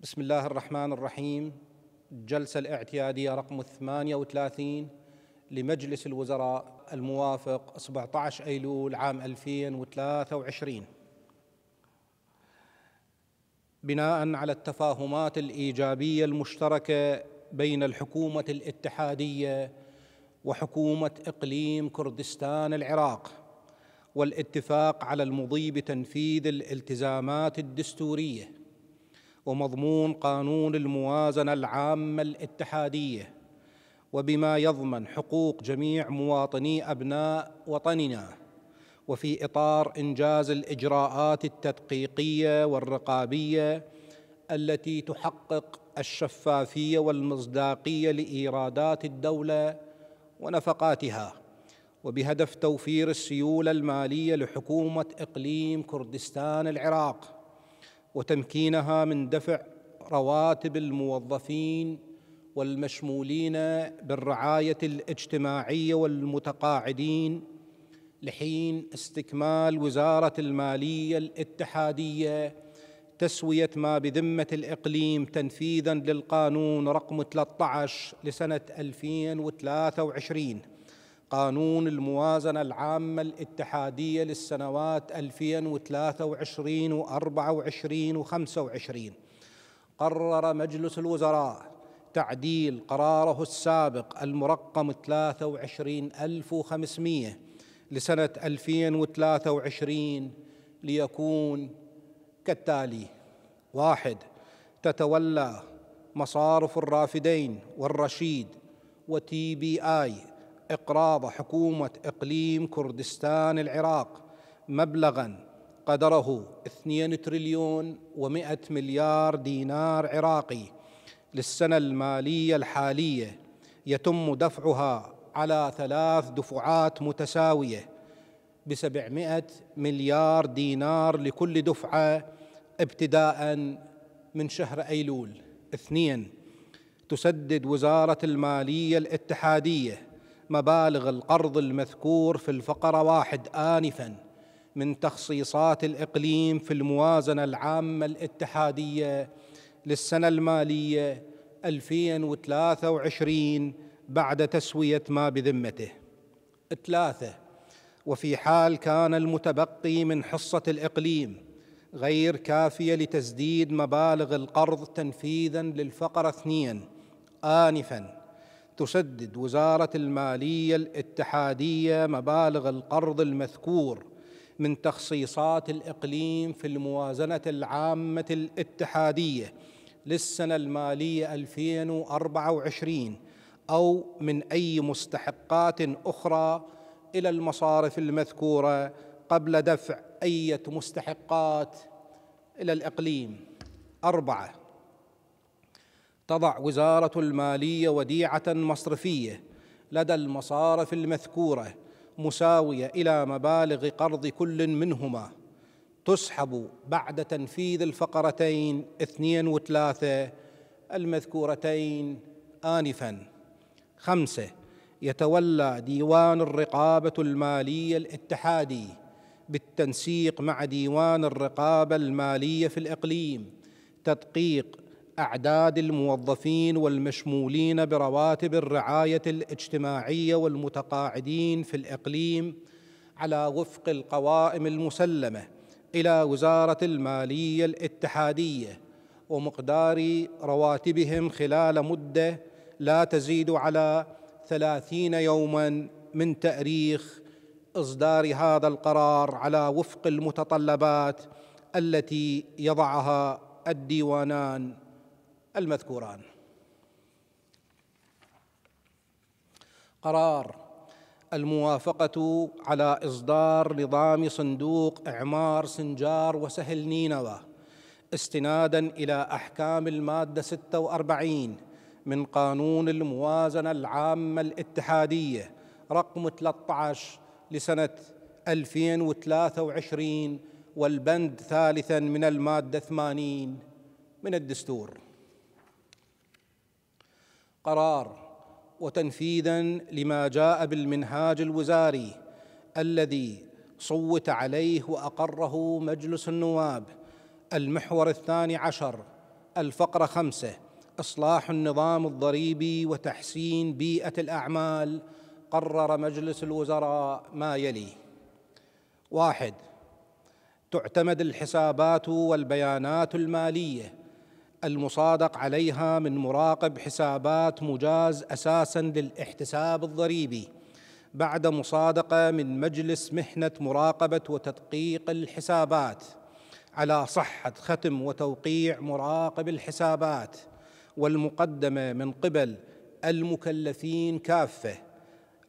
بسم الله الرحمن الرحيم الجلسة الاعتيادية رقم 38 لمجلس الوزراء الموافق 17 أيلول عام 2023 بناء على التفاهمات الإيجابية المشتركة بين الحكومة الاتحادية وحكومة إقليم كردستان العراق والاتفاق على المضي بتنفيذ الالتزامات الدستوريه ومضمون قانون الموازنه العامه الاتحاديه وبما يضمن حقوق جميع مواطني ابناء وطننا وفي اطار انجاز الاجراءات التدقيقيه والرقابيه التي تحقق الشفافيه والمصداقيه لايرادات الدوله ونفقاتها وبهدف توفير السيوله الماليه لحكومه اقليم كردستان العراق وتمكينها من دفع رواتب الموظفين والمشمولين بالرعايه الاجتماعيه والمتقاعدين لحين استكمال وزاره الماليه الاتحاديه تسويه ما بذمه الاقليم تنفيذا للقانون رقم 13 لسنه 2023 قانون الموازنة العامة الاتحادية للسنوات 2023 و 24 و 25 قرر مجلس الوزراء تعديل قراره السابق المرقم 23500 لسنة 2023 ليكون كالتالي واحد تتولى مصارف الرافدين والرشيد وتي بي آي إقراض حكومة إقليم كردستان العراق مبلغا قدره 2 تريليون و100 مليار دينار عراقي للسنة المالية الحالية يتم دفعها على ثلاث دفعات متساوية ب 700 مليار دينار لكل دفعة ابتداء من شهر أيلول اثنين تسدد وزارة المالية الاتحادية مبالغ القرض المذكور في الفقرة واحد آنفا من تخصيصات الإقليم في الموازنة العامة الاتحادية للسنة المالية 2023 بعد تسوية ما بذمته ثلاثة وفي حال كان المتبقي من حصة الإقليم غير كافية لتسديد مبالغ القرض تنفيذا للفقرة اثنين آنفاً تسدد وزارة المالية الاتحادية مبالغ القرض المذكور من تخصيصات الإقليم في الموازنة العامة الاتحادية للسنة المالية 2024 أو من أي مستحقات أخرى إلى المصارف المذكورة قبل دفع أي مستحقات إلى الإقليم أربعة تضع وزارة المالية وديعة مصرفية لدى المصارف المذكورة مساوية إلى مبالغ قرض كل منهما تسحب بعد تنفيذ الفقرتين اثنين وثلاثة المذكورتين آنفا خمسة يتولى ديوان الرقابة المالية الاتحادي بالتنسيق مع ديوان الرقابة المالية في الإقليم تدقيق اعداد الموظفين والمشمولين برواتب الرعايه الاجتماعيه والمتقاعدين في الاقليم على وفق القوائم المسلمه الى وزاره الماليه الاتحاديه ومقدار رواتبهم خلال مده لا تزيد على ثلاثين يوما من تاريخ اصدار هذا القرار على وفق المتطلبات التي يضعها الديوانان المذكوران قرار الموافقة على إصدار نظام صندوق إعمار سنجار وسهل نينوى استنادا إلى أحكام المادة 46 من قانون الموازنة العامة الاتحادية رقم 13 لسنة 2023 والبند ثالثا من المادة 80 من الدستور قرار وتنفيذا لما جاء بالمنهاج الوزاري الذي صوت عليه واقره مجلس النواب المحور الثاني عشر الفقره خمسه اصلاح النظام الضريبي وتحسين بيئه الاعمال قرر مجلس الوزراء ما يلي واحد تعتمد الحسابات والبيانات الماليه المصادق عليها من مراقب حسابات مجاز اساسا للاحتساب الضريبي بعد مصادقه من مجلس محنه مراقبه وتدقيق الحسابات على صحه ختم وتوقيع مراقب الحسابات والمقدمه من قبل المكلفين كافه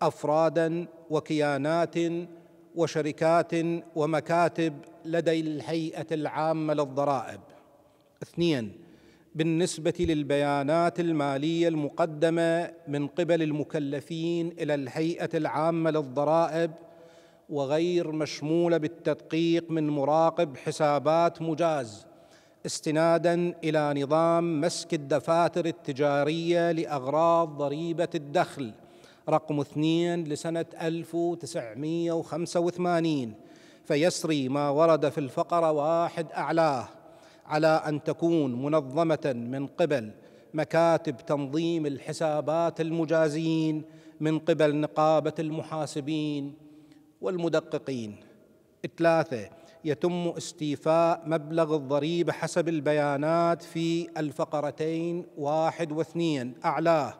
افرادا وكيانات وشركات ومكاتب لدي الهيئه العامه للضرائب اثنين بالنسبه للبيانات الماليه المقدمه من قبل المكلفين الى الهيئه العامه للضرائب وغير مشموله بالتدقيق من مراقب حسابات مجاز استنادا الى نظام مسك الدفاتر التجاريه لاغراض ضريبه الدخل رقم اثنين لسنه 1985 فيسري ما ورد في الفقره واحد اعلاه على ان تكون منظمه من قبل مكاتب تنظيم الحسابات المجازين من قبل نقابه المحاسبين والمدققين ثلاثه يتم استيفاء مبلغ الضريبه حسب البيانات في الفقرتين واحد واثنين اعلاه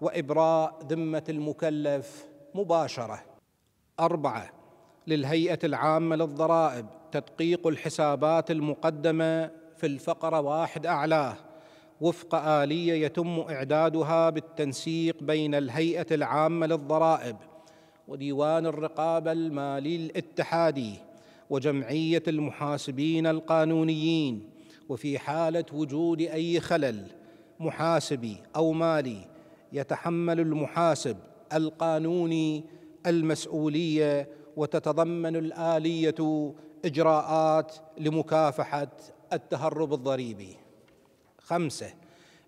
وابراء ذمه المكلف مباشره اربعه للهيئه العامه للضرائب تدقيق الحسابات المقدمه في الفقرة واحد أعلاه وفق آلية يتم إعدادها بالتنسيق بين الهيئة العامة للضرائب وديوان الرقابة المالي الاتحادي وجمعية المحاسبين القانونيين وفي حالة وجود أي خلل محاسبي أو مالي يتحمل المحاسب القانوني المسؤولية وتتضمن الآلية إجراءات لمكافحة التهرب الضريبي خمسه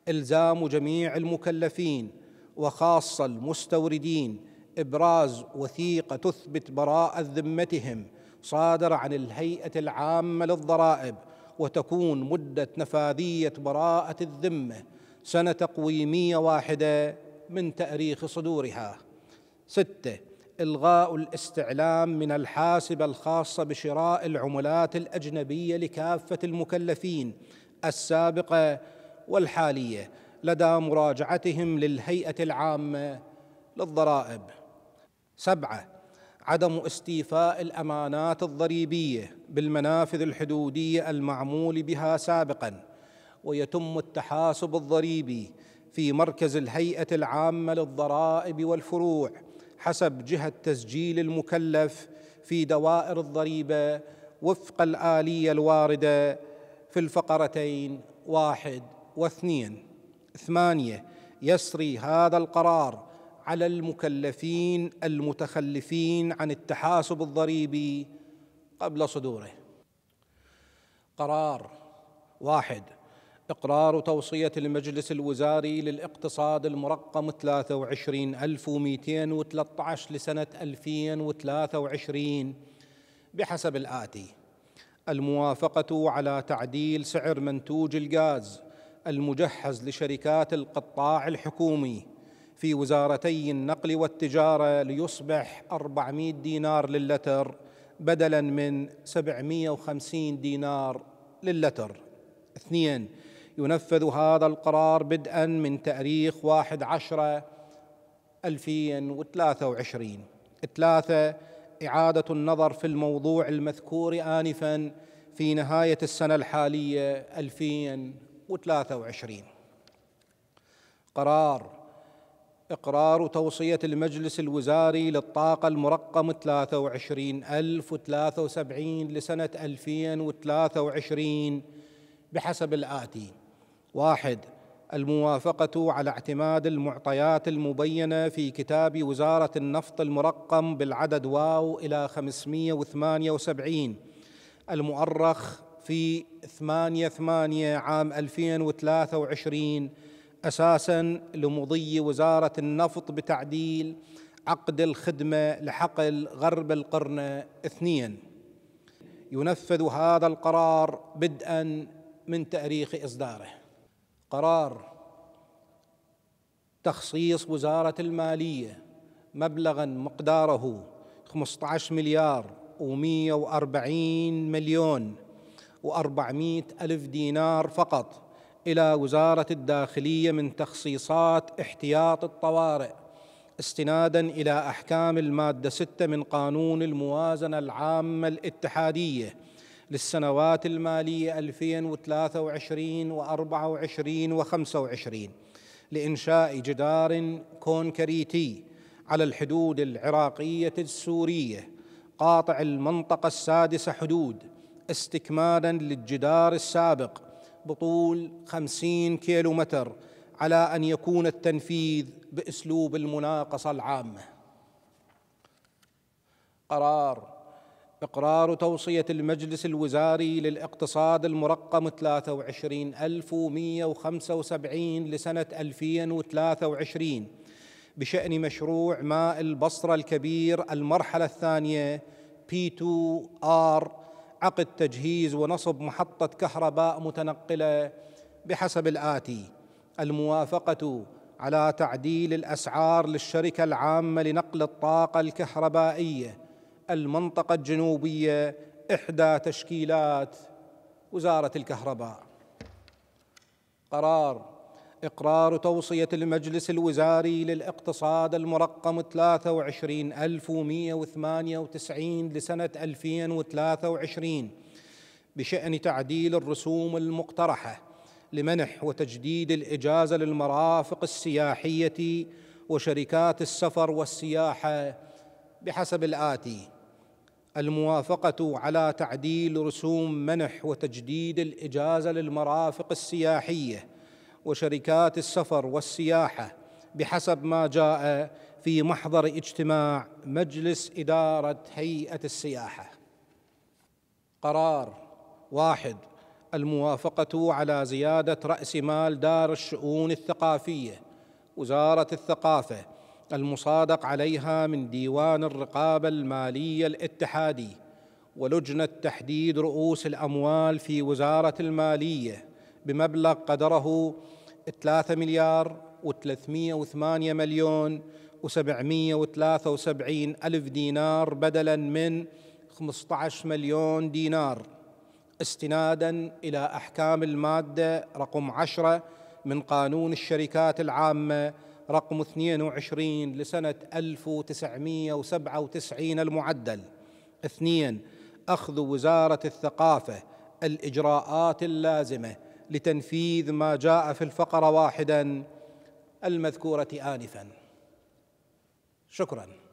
الزام جميع المكلفين وخاصه المستوردين ابراز وثيقه تثبت براءه ذمتهم صادر عن الهيئه العامه للضرائب وتكون مده نفاذيه براءه الذمه سنه تقويميه واحده من تاريخ صدورها سته الغاء الاستعلام من الحاسبه الخاصه بشراء العملات الاجنبيه لكافه المكلفين السابقه والحاليه لدى مراجعتهم للهيئه العامه للضرائب سبعه عدم استيفاء الامانات الضريبيه بالمنافذ الحدوديه المعمول بها سابقا ويتم التحاسب الضريبي في مركز الهيئه العامه للضرائب والفروع حسب جهة تسجيل المكلف في دوائر الضريبة وفق الآلية الواردة في الفقرتين واحد واثنين ثمانية يسري هذا القرار على المكلفين المتخلفين عن التحاسب الضريبي قبل صدوره قرار واحد إقرار توصية المجلس الوزاري للاقتصاد المرقم 23213 لسنة 2023 بحسب الآتي الموافقة على تعديل سعر منتوج الغاز المجهز لشركات القطاع الحكومي في وزارتي النقل والتجارة ليصبح 400 دينار للتر بدلاً من 750 دينار للتر اثنين ينفذ هذا القرار بدءا من تاريخ 1 10 2023 ثلاثة إعادة النظر في الموضوع المذكور آنفا في نهاية السنة الحالية 2023 قرار إقرار توصية المجلس الوزاري للطاقة المرقم 23073 لسنة 2023 بحسب الآتي واحد الموافقة على اعتماد المعطيات المبينة في كتاب وزارة النفط المرقم بالعدد واو إلى 578 المؤرخ في 8 8 عام 2023 أساسا لمضي وزارة النفط بتعديل عقد الخدمة لحقل غرب القرن اثنين ينفذ هذا القرار بدءا من تاريخ إصداره قرار تخصيص وزارة المالية مبلغا مقداره 15 مليار و140 مليون و400 ألف دينار فقط إلى وزارة الداخلية من تخصيصات احتياط الطوارئ استنادا إلى أحكام المادة 6 من قانون الموازنة العامة الاتحادية للسنوات المالية 2023 و24 و25 لإنشاء جدار كونكريتي على الحدود العراقية السورية قاطع المنطقة السادسة حدود استكمالا للجدار السابق بطول 50 متر على أن يكون التنفيذ بأسلوب المناقصة العامة قرار إقرار توصية المجلس الوزاري للاقتصاد المرقم 23175 لسنة 2023 بشأن مشروع ماء البصرة الكبير المرحلة الثانية P2R عقد تجهيز ونصب محطة كهرباء متنقلة بحسب الآتي الموافقة على تعديل الأسعار للشركة العامة لنقل الطاقة الكهربائية المنطقة الجنوبية إحدى تشكيلات وزارة الكهرباء قرار إقرار توصية المجلس الوزاري للاقتصاد المرقم 23198 لسنة 2023 بشأن تعديل الرسوم المقترحة لمنح وتجديد الإجازة للمرافق السياحية وشركات السفر والسياحة بحسب الآتي الموافقه على تعديل رسوم منح وتجديد الاجازه للمرافق السياحيه وشركات السفر والسياحه بحسب ما جاء في محضر اجتماع مجلس اداره هيئه السياحه قرار واحد الموافقه على زياده راس مال دار الشؤون الثقافيه وزاره الثقافه المصادق عليها من ديوان الرقابة المالية الاتحادي ولجنة تحديد رؤوس الأموال في وزارة المالية بمبلغ قدره 3 مليار و308 مليون و773 ألف دينار بدلا من 15 مليون دينار استنادا إلى أحكام المادة رقم 10 من قانون الشركات العامة رقم 22 لسنة 1997 المعدل اثنين أخذ وزارة الثقافة الإجراءات اللازمة لتنفيذ ما جاء في الفقرة واحدا المذكورة آنفا شكراً